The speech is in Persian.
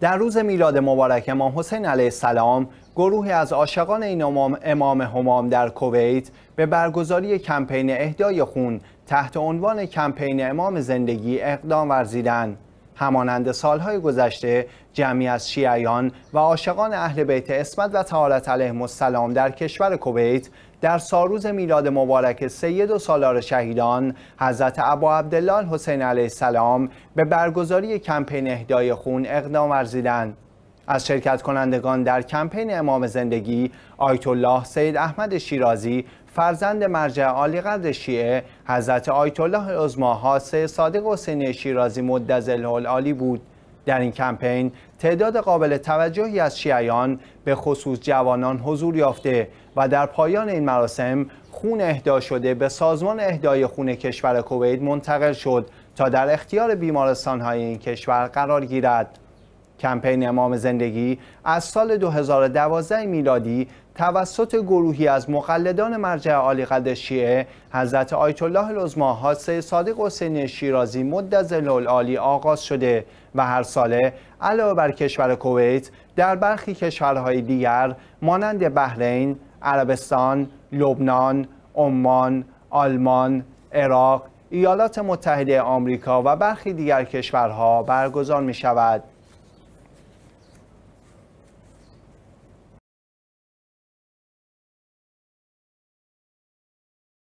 در روز میلاد مبارک امام حسین علیه السلام گروهی از عاشقان این امام, امام همام در کویت به برگزاری کمپین اهدای خون تحت عنوان کمپین امام زندگی اقدام ورزیدند همانند سالهای گذشته جمعی از شیعیان و عاشقان اهل بیت اسمت و تعالت علیه السلام در کشور کویت در ساروز میلاد مبارک سید و سالار شهیدان حضرت ابا عبدالله حسین علیه السلام به برگزاری کمپین اهدای خون اقدام ورزیدند از شرکت کنندگان در کمپین امام زندگی آیت الله سید احمد شیرازی فرزند مرجع قدر شیعه حضرت آیت الله عظما صادق حسینی شیرازی مدظل عالی بود در این کمپین تعداد قابل توجهی از شیعیان به خصوص جوانان حضور یافته و در پایان این مراسم خون اهدا شده به سازمان اهدای خون کشور کویت منتقل شد تا در اختیار بیمارستان های این کشور قرار گیرد کمپین امام زندگی از سال 2012 میلادی توسط گروهی از مقلدان مرجع عالی قدر شیعه حضرت آیت الله لزما حاسه صادق حسین شیرازی زلال عالی آغاز شده و هر ساله علاوه بر کشور کویت در برخی کشورهای دیگر مانند بحرین، عربستان، لبنان، عمان، آلمان، عراق، ایالات متحده آمریکا و برخی دیگر کشورها برگزار می شود.